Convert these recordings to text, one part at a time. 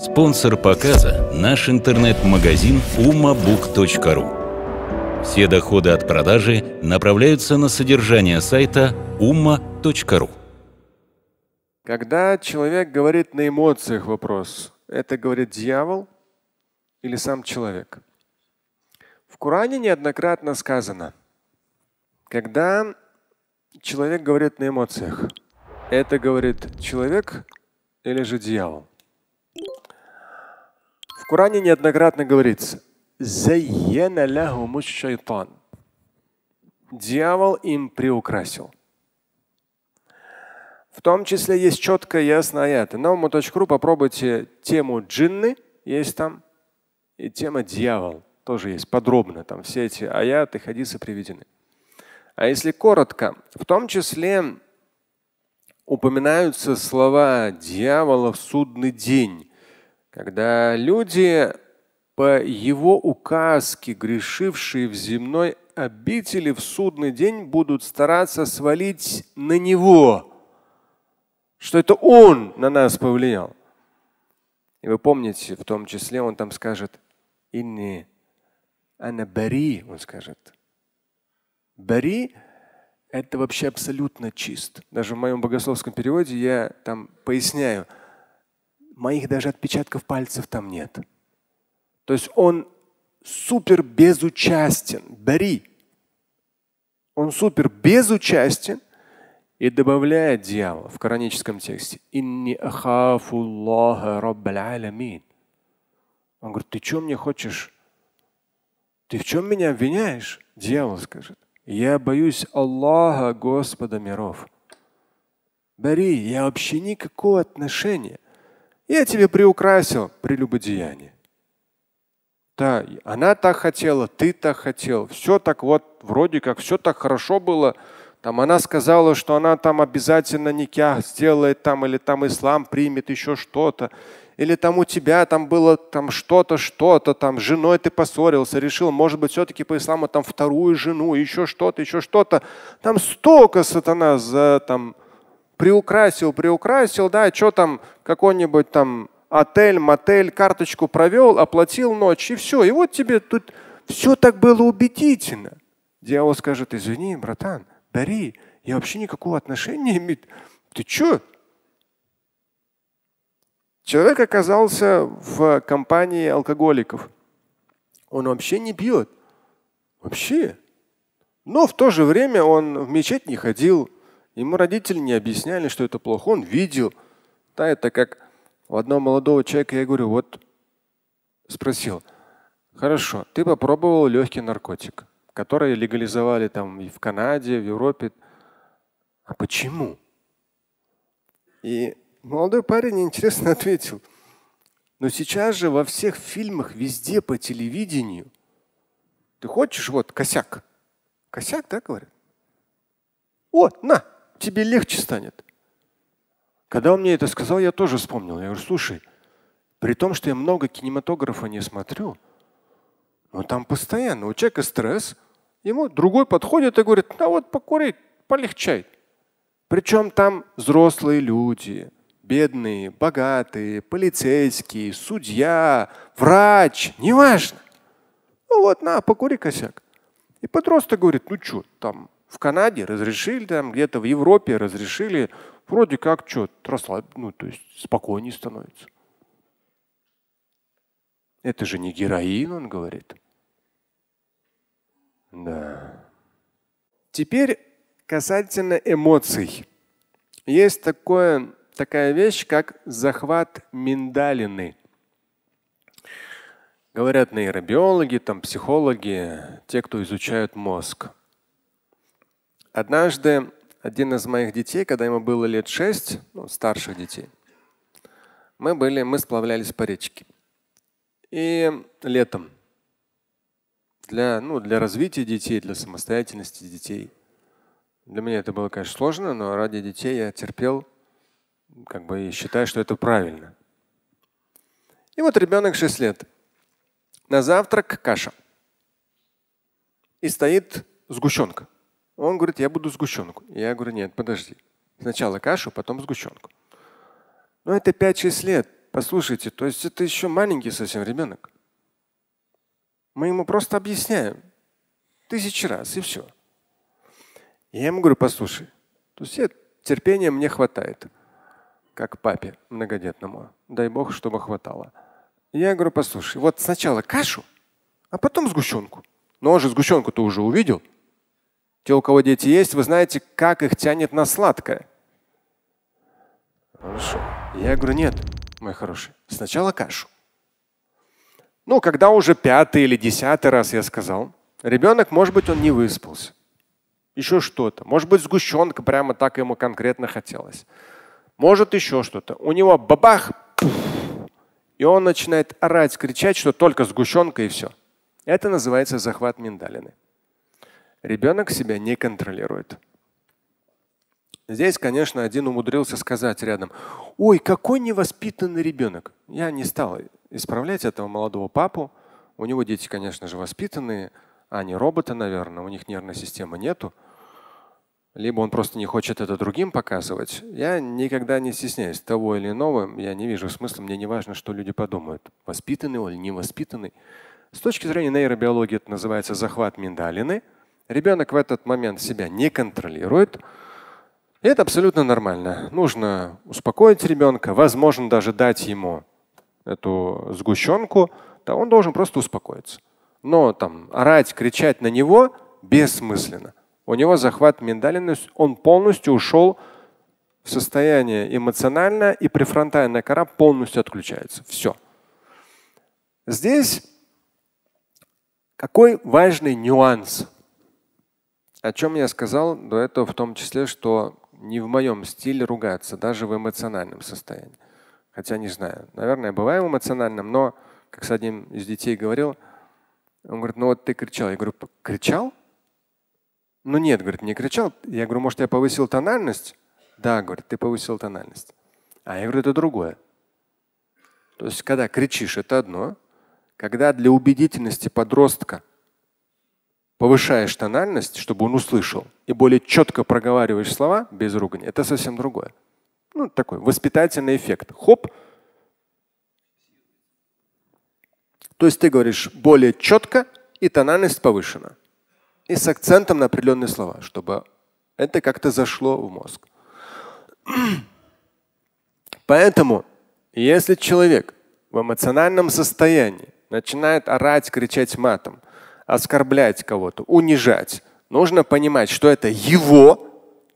Спонсор показа – наш интернет-магазин umabook.ru. Все доходы от продажи направляются на содержание сайта umma.ru. Когда человек говорит на эмоциях вопрос, это говорит дьявол или сам человек? В Коране неоднократно сказано, когда человек говорит на эмоциях, это говорит человек или же дьявол? Коране неоднократно говорится, шайтан. Дьявол им приукрасил. В том числе есть четко и ясно аяты. На уму.ру попробуйте тему джинны, есть там, и тема дьявол тоже есть подробно. Там все эти аяты, хадисы приведены. А если коротко, в том числе упоминаются слова дьявола в судный день когда люди по его указке, грешившие в земной обители в судный день будут стараться свалить на него, что это он на нас повлиял. И вы помните, в том числе он там скажет «Инни анабари», он скажет. «Бари» – это вообще абсолютно чист. Даже в моем богословском переводе я там поясняю – Моих даже отпечатков пальцев там нет. То есть он супер безучастен. Бери, Он супер безучастен и добавляет дьявол в кораническом тексте. Инни ахафуллаха раббаль Он говорит, ты что мне хочешь? Ты в чем меня обвиняешь? Дьявол скажет. Я боюсь Аллаха, Господа миров. Бери, я вообще никакого отношения я тебе приукрасил прелюбодеяние. Да, она так хотела, ты так хотел. Все так вот, вроде как, все так хорошо было. Там она сказала, что она там обязательно никя сделает там, или там ислам примет, еще что-то. Или там у тебя там было там что-то, что-то, там с женой ты поссорился, решил, может быть, все-таки по исламу там вторую жену, еще что-то, еще что-то. Там столько сатана за там приукрасил, приукрасил, да, что там, какой-нибудь там отель, мотель, карточку провел, оплатил ночь и все. И вот тебе тут все так было убедительно. Дьявол скажет, извини, братан, дари, я вообще никакого отношения не имею. Ты че? Человек оказался в компании алкоголиков. Он вообще не пьет. Вообще. Но в то же время он в мечеть не ходил, Ему родители не объясняли, что это плохо. Он видел. Да, это как у одного молодого человека, я говорю, вот спросил, хорошо, ты попробовал легкий наркотик, который легализовали там и в Канаде, в Европе. А почему? И молодой парень интересно ответил. Но сейчас же во всех фильмах, везде по телевидению, ты хочешь вот косяк? Косяк, да, говорят? Вот, на, тебе легче станет. Когда он мне это сказал, я тоже вспомнил. Я говорю, слушай, при том, что я много кинематографа не смотрю, но там постоянно у человека стресс, ему другой подходит и говорит, ну вот покурить, полегчает. Причем там взрослые люди, бедные, богатые, полицейские, судья, врач, неважно. Ну вот, на, покури косяк. И подросток говорит, ну что, там в Канаде разрешили, там где-то в Европе разрешили, вроде как что, расслаб, ну то есть спокойнее становится. Это же не героин, он говорит. Да. Теперь касательно эмоций. Есть такое, такая вещь, как захват миндалины. Говорят нейробиологи, там психологи, те, кто изучают мозг. Однажды один из моих детей, когда ему было лет шесть, ну, старших детей, мы были, мы сплавлялись по речке. И летом для, ну, для развития детей, для самостоятельности детей. Для меня это было, конечно, сложно, но ради детей я терпел, как бы и считаю, что это правильно. И вот ребенок 6 лет. На завтрак каша. И стоит сгущенка. Он говорит, я буду сгущенку. Я говорю, нет, подожди. Сначала кашу, потом сгущенку. Но ну, это 5-6 лет. Послушайте, то есть это еще маленький совсем ребенок. Мы ему просто объясняем тысячи раз, и все. И я ему говорю, послушай, то есть терпения мне хватает, как папе многодетному. Дай бог, чтобы хватало. И я говорю, послушай, вот сначала кашу, а потом сгущенку. Но он же сгущенку-то уже увидел – те, у кого дети есть, вы знаете, как их тянет на сладкое. Хорошо. Я говорю, нет, мой хороший, сначала кашу. Ну, когда уже пятый или десятый раз я сказал, ребенок, может быть, он не выспался. Еще что-то. Может быть, сгущенка прямо так ему конкретно хотелось. Может, еще что-то. У него бабах, и он начинает орать, кричать, что только сгущенка и все. Это называется захват миндалины ребенок себя не контролирует. Здесь, конечно, один умудрился сказать рядом, ой, какой невоспитанный ребенок. Я не стал исправлять этого молодого папу. У него дети, конечно же, воспитанные, а не роботы, наверное, у них нервной системы нету. Либо он просто не хочет это другим показывать. Я никогда не стесняюсь того или иного. Я не вижу смысла. Мне не важно, что люди подумают. Воспитанный он или невоспитанный. С точки зрения нейробиологии это называется захват миндалины – Ребенок в этот момент себя не контролирует. И это абсолютно нормально. Нужно успокоить ребенка, возможно, даже дать ему эту сгущенку, то он должен просто успокоиться. Но там орать, кричать на него бессмысленно. У него захват миндалинность, он полностью ушел в состояние эмоциональное, и префронтальная кора полностью отключается. Все. Здесь какой важный нюанс о чем я сказал до этого в том числе, что не в моем стиле ругаться, даже в эмоциональном состоянии. Хотя не знаю, наверное, бываю эмоциональным, но, как с одним из детей говорил, он говорит, ну вот ты кричал. Я говорю, кричал? Ну нет, говорит, не кричал. Я говорю, может, я повысил тональность? Да, говорит, ты повысил тональность. А я говорю, это другое. То есть, когда кричишь, это одно. Когда для убедительности подростка повышаешь тональность, чтобы он услышал, и более четко проговариваешь слова без ругани, это совсем другое. Ну, такой воспитательный эффект. Хоп. То есть ты говоришь более четко, и тональность повышена. И с акцентом на определенные слова, чтобы это как-то зашло в мозг. Поэтому, если человек в эмоциональном состоянии начинает орать, кричать матом – оскорблять кого-то, унижать, нужно понимать, что это его,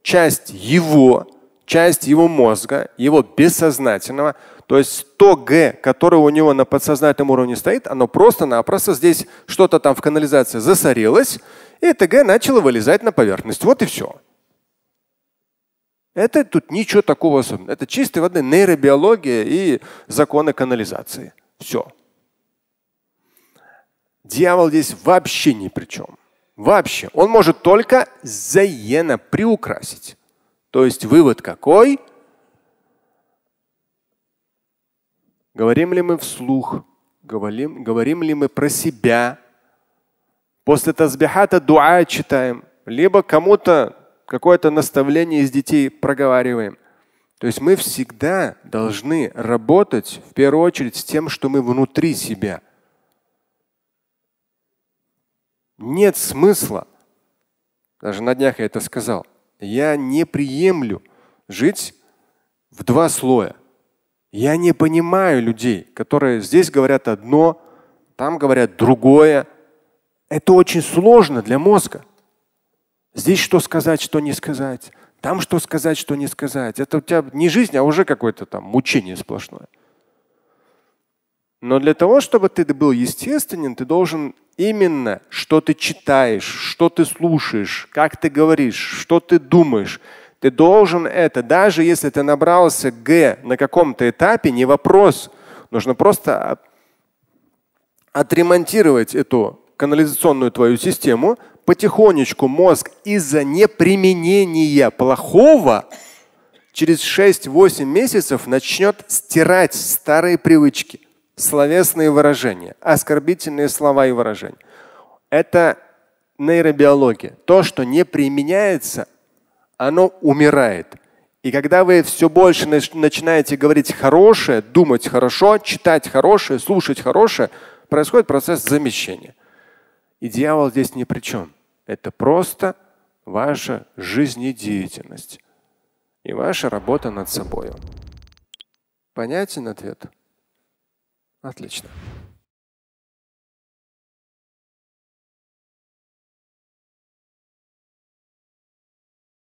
часть его, часть его мозга, его бессознательного. То есть то Г, которое у него на подсознательном уровне стоит, оно просто-напросто здесь что-то там в канализации засорилось, и это Г начало вылезать на поверхность. Вот и все. Это тут ничего такого особенного. Это чистой воды нейробиология и законы канализации. Все. Дьявол здесь вообще ни при чем. Вообще. Он может только заена приукрасить. То есть вывод какой? Говорим ли мы вслух? Говорим, говорим ли мы про себя? После тазбихата дуа читаем. Либо кому-то какое-то наставление из детей проговариваем. То есть мы всегда должны работать в первую очередь с тем, что мы внутри себя – нет смысла. Даже на днях я это сказал. Я не приемлю жить в два слоя. Я не понимаю людей, которые здесь говорят одно, там говорят другое. Это очень сложно для мозга. Здесь что сказать, что не сказать. Там что сказать, что не сказать. Это у тебя не жизнь, а уже какое-то там мучение сплошное. Но для того, чтобы ты был естественен, ты должен именно, что ты читаешь, что ты слушаешь, как ты говоришь, что ты думаешь, ты должен это, даже если ты набрался Г на каком-то этапе, не вопрос. Нужно просто отремонтировать эту канализационную твою систему. Потихонечку мозг из-за неприменения плохого через 6-8 месяцев начнет стирать старые привычки словесные выражения, оскорбительные слова и выражения. Это нейробиология. То, что не применяется, оно умирает. И когда вы все больше начинаете говорить хорошее, думать хорошо, читать хорошее, слушать хорошее, происходит процесс замещения. И дьявол здесь ни при чем. Это просто ваша жизнедеятельность и ваша работа над собой. Понятен ответ? Отлично.